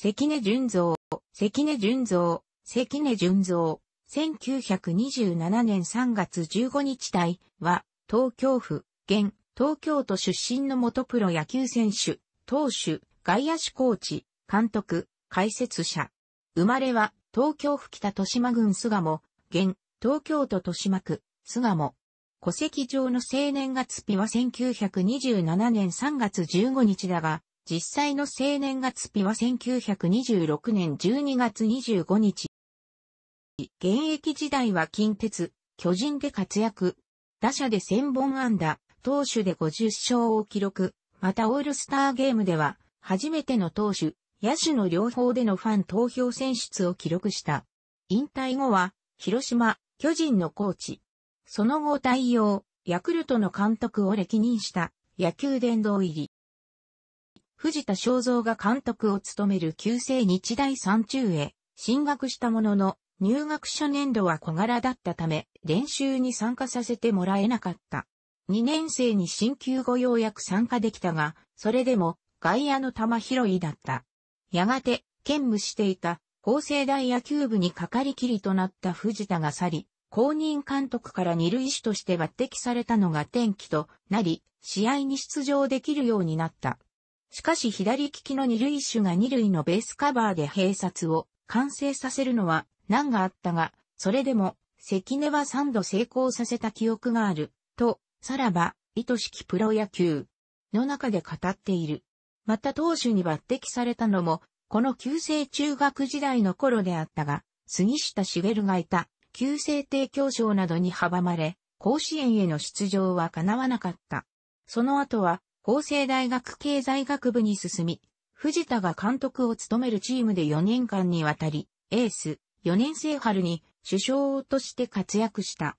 関根純造、関根純造、関根純造、1927年3月15日体は、東京府、現、東京都出身の元プロ野球選手、投手、外野手コーチ、監督、解説者。生まれは、東京府北豊島郡巣鴨、現、東京都豊島区、巣鴨。戸籍上の青年月日は1927年3月15日だが、実際の生年月日は1926年12月25日。現役時代は近鉄、巨人で活躍。打者で1000本安打、投手で50勝を記録。またオールスターゲームでは、初めての投手、野手の両方でのファン投票選出を記録した。引退後は、広島、巨人のコーチ。その後対応、ヤクルトの監督を歴任した、野球殿堂入り。藤田正三が監督を務める旧制日大三中へ進学したものの、入学初年度は小柄だったため、練習に参加させてもらえなかった。2年生に進級後ようやく参加できたが、それでも外野の球拾いだった。やがて、兼務していた法政大野球部にかかりきりとなった藤田が去り、公認監督から二塁手として抜擢されたのが転機となり、試合に出場できるようになった。しかし左利きの二塁手が二塁のベースカバーで併殺を完成させるのは難があったが、それでも関根は3度成功させた記憶がある、と、さらば、愛しきプロ野球の中で語っている。また投手に抜擢されたのも、この旧制中学時代の頃であったが、杉下茂がいた、旧制帝教賞などに阻まれ、甲子園への出場は叶わなかった。その後は、法政大学経済学部に進み、藤田が監督を務めるチームで4年間にわたり、エース、4年生春に首相として活躍した。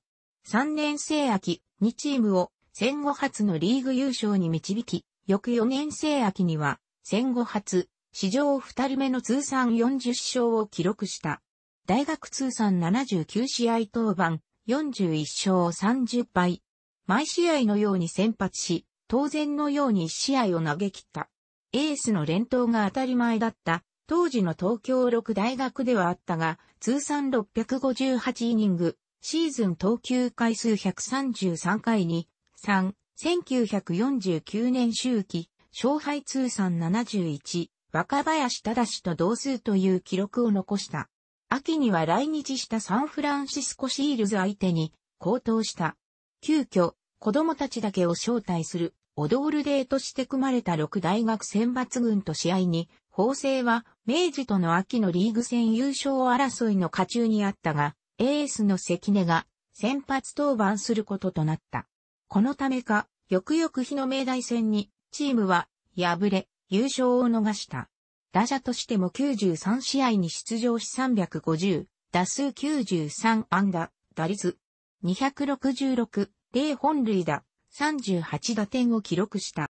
3年生秋、2チームを戦後初のリーグ優勝に導き、翌4年生秋には戦後初、史上2人目の通算40勝を記録した。大学通算79試合登板、41勝30敗。毎試合のように先発し、当然のように1試合を投げ切った。エースの連投が当たり前だった。当時の東京6大学ではあったが、通算658イニング、シーズン投球回数133回に、3、1949年周期、勝敗通算71、若林正と同数という記録を残した。秋には来日したサンフランシスコシールズ相手に、高騰した。急遽、子供たちだけを招待するオドールデーとして組まれた6大学選抜軍と試合に、法政は明治との秋のリーグ戦優勝争いの下中にあったが、エースの関根が先発登板することとなった。このためか、翌々日の明大戦に、チームは敗れ、優勝を逃した。打者としても93試合に出場し350、打数93安打、打率266、0本塁打、38打点を記録した。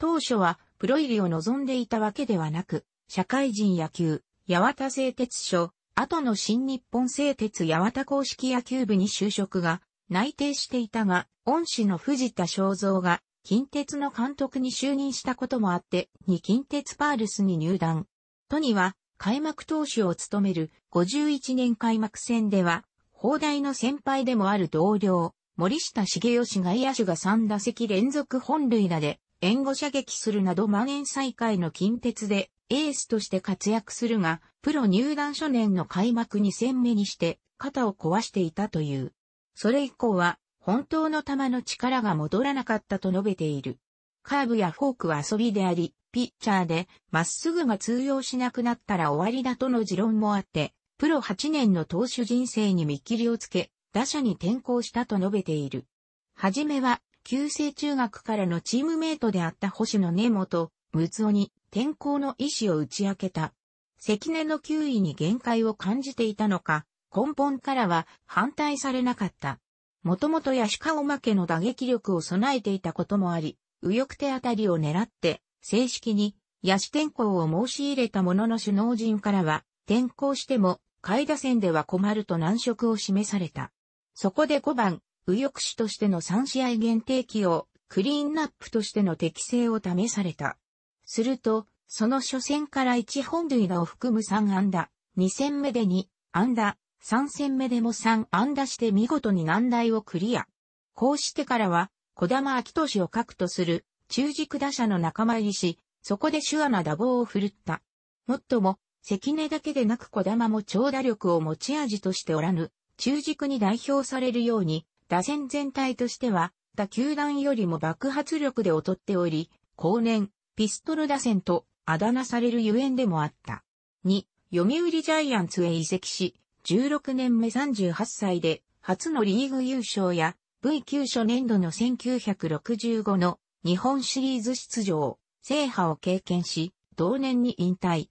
当初はプロ入りを望んでいたわけではなく、社会人野球、八幡製鉄所、後の新日本製鉄八幡公式野球部に就職が内定していたが、恩師の藤田正造が近鉄の監督に就任したこともあって、に近鉄パールスに入団。都には開幕投手を務める51年開幕戦では、砲台の先輩でもある同僚、森下茂義外野手が3打席連続本塁打で援護射撃するなど万円再開の近鉄でエースとして活躍するが、プロ入団初年の開幕2戦目にして肩を壊していたという。それ以降は本当の球の力が戻らなかったと述べている。カーブやフォークは遊びであり、ピッチャーでまっすぐが通用しなくなったら終わりだとの持論もあって、プロ8年の投手人生に見切りをつけ、打者に転向したと述べている。はじめは、旧制中学からのチームメイトであった星野根本、ムツに転校の意思を打ち明けた。関根の球威に限界を感じていたのか、根本からは反対されなかった。もともとヤシカオマケの打撃力を備えていたこともあり、右翼手あたりを狙って、正式にヤシ転校を申し入れたものの首脳陣からは、転校しても、下位打線では困ると難色を示された。そこで5番、右翼手としての3試合限定機を、クリーンナップとしての適性を試された。すると、その初戦から1本塁打を含む3安打、2戦目で2安打、3戦目でも3安打して見事に難題をクリア。こうしてからは、小玉秋投を核とする中軸打者の仲間入りし、そこで手話な打棒を振るった。もっとも、関根だけでなく小玉も長打力を持ち味としておらぬ、中軸に代表されるように、打線全体としては、他球団よりも爆発力で劣っており、後年、ピストル打線とあだ名されるゆえんでもあった。2、読売ジャイアンツへ移籍し、16年目38歳で、初のリーグ優勝や、V9 初年度の1965の日本シリーズ出場、制覇を経験し、同年に引退。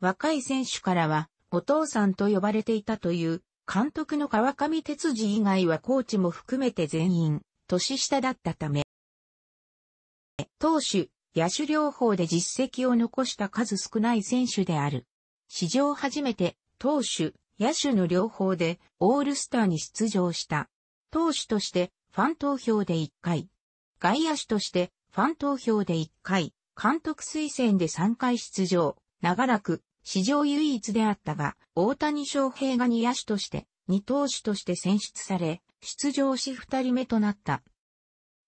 若い選手からは、お父さんと呼ばれていたという監督の川上哲司以外はコーチも含めて全員、年下だったため、投手、野手両方で実績を残した数少ない選手である。史上初めて、投手、野手の両方でオールスターに出場した。投手としてファン投票で1回、外野手としてファン投票で1回、監督推薦で3回出場、長らく史上唯一であったが、大谷翔平が2野手として、2投手として選出され、出場し2人目となった。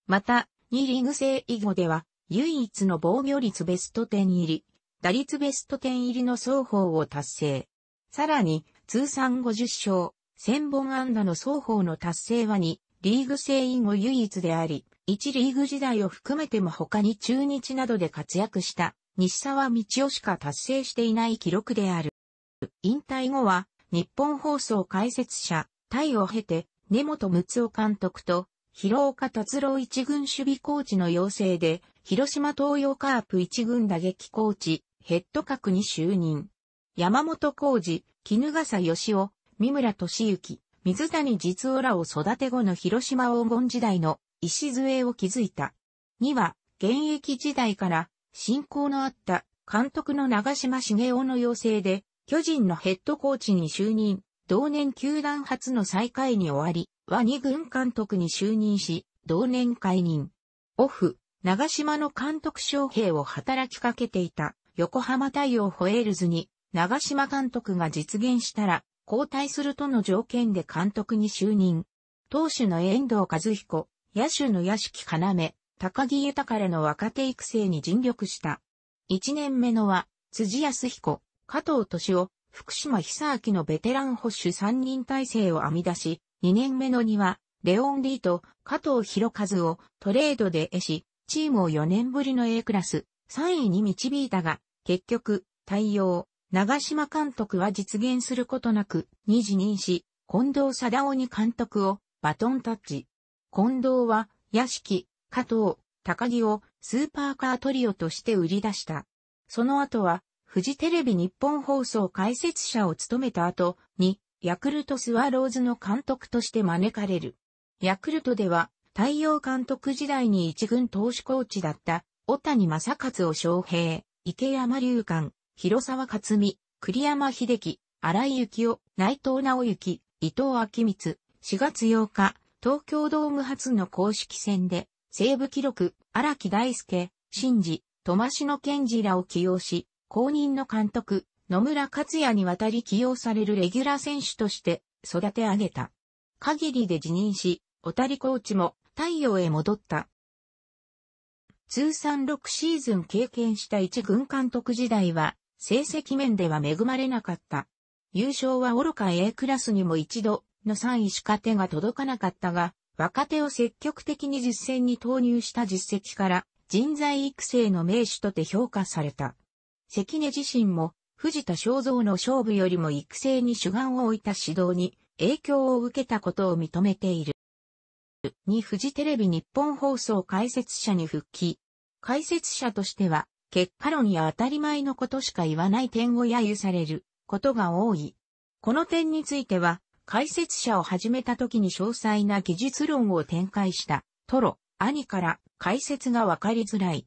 また、2リーグ制以後では、唯一の防御率ベスト10入り、打率ベスト10入りの双方を達成。さらに、通算50勝、1000本安打の双方の達成は2、リーグ制以後唯一であり、1リーグ時代を含めても他に中日などで活躍した西沢道夫しか達成していない記録である。引退後は、日本放送解説者、タイを経て、根本睦夫監督と、広岡達郎一軍守備コーチの要請で、広島東洋カープ一軍打撃コーチ、ヘッド格に就任。山本浩二、絹笠義雄、三村敏之、水谷実夫らを育て後の広島黄金時代の礎を築いた。には、現役時代から進行のあった監督の長嶋茂雄の要請で、巨人のヘッドコーチに就任、同年球団初の最下位に終わり、は二軍監督に就任し、同年解任。オフ、長島の監督将兵を働きかけていた横浜太陽ホエールズに長島監督が実現したら交代するとの条件で監督に就任。投手の遠藤和彦、野手の屋敷要、高木豊れの若手育成に尽力した。一年目のは、辻康彦、加藤敏夫、福島久明のベテラン保守三人体制を編み出し、二年目のには、レオン・リーと加藤博和をトレードで得し、チームを4年ぶりの A クラス、3位に導いたが、結局、対応、長島監督は実現することなく、二次任し、近藤貞夫に監督をバトンタッチ。近藤は、屋敷、加藤、高木をスーパーカートリオとして売り出した。その後は、富士テレビ日本放送解説者を務めた後に、ヤクルトスワローズの監督として招かれる。ヤクルトでは、太陽監督時代に一軍投手コーチだった、小谷正勝を招聘、池山隆館、広沢克美、栗山秀樹、荒井幸雄、内藤直之、伊藤明光、4月8日、東京ドーム初の公式戦で、西部記録、荒木大輔、新次、戸しの健二らを起用し、公認の監督、野村克也に渡り起用されるレギュラー選手として育て上げた。限りで辞任し、小谷コーチも太陽へ戻った。通算6シーズン経験した一軍監督時代は、成績面では恵まれなかった。優勝は愚か A クラスにも一度の3位しか手が届かなかったが、若手を積極的に実践に投入した実績から人材育成の名手とて評価された。関根自身も藤田正三の勝負よりも育成に主眼を置いた指導に影響を受けたことを認めている。に、フジテレビ日本放送解説者に復帰。解説者としては、結果論や当たり前のことしか言わない点を揶揄されることが多い。この点については、解説者を始めた時に詳細な技術論を展開した、トロ、兄から解説がわかりづらい。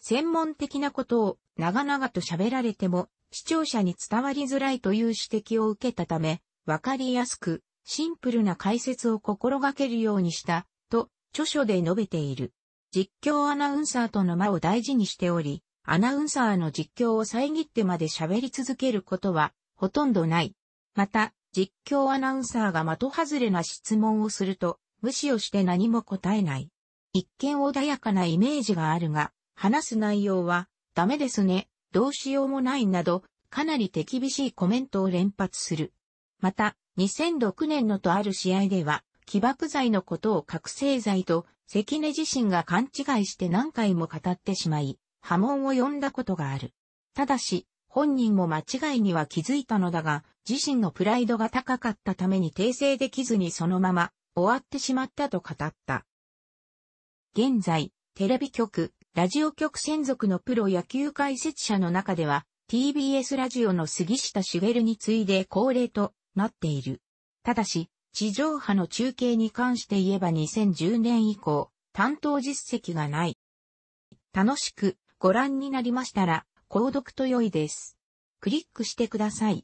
専門的なことを長々と喋られても視聴者に伝わりづらいという指摘を受けたため、わかりやすくシンプルな解説を心がけるようにしたと著書で述べている。実況アナウンサーとの間を大事にしており、アナウンサーの実況を遮ってまで喋り続けることはほとんどない。また、実況アナウンサーが的外れな質問をすると、無視をして何も答えない。一見穏やかなイメージがあるが、話す内容は、ダメですね、どうしようもないなど、かなり手厳しいコメントを連発する。また、2006年のとある試合では、起爆剤のことを覚醒剤と、関根自身が勘違いして何回も語ってしまい、波紋を呼んだことがある。ただし、本人も間違いには気づいたのだが、自身のプライドが高かったために訂正できずにそのまま終わってしまったと語った。現在、テレビ局、ラジオ局専属のプロ野球解説者の中では、TBS ラジオの杉下茂に次いで恒例となっている。ただし、地上波の中継に関して言えば2010年以降、担当実績がない。楽しくご覧になりましたら、購読と良いです。クリックしてください。